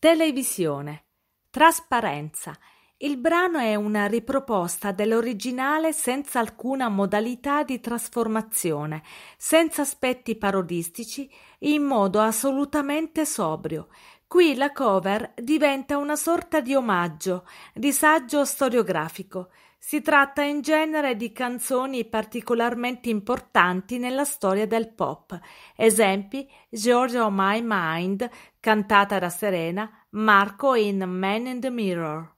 Televisione. Trasparenza. Il brano è una riproposta dell'originale senza alcuna modalità di trasformazione, senza aspetti parodistici, in modo assolutamente sobrio, Qui la cover diventa una sorta di omaggio, di saggio storiografico. Si tratta in genere di canzoni particolarmente importanti nella storia del pop. Esempi: Georgia on oh My Mind, cantata da Serena, Marco in Man in the Mirror.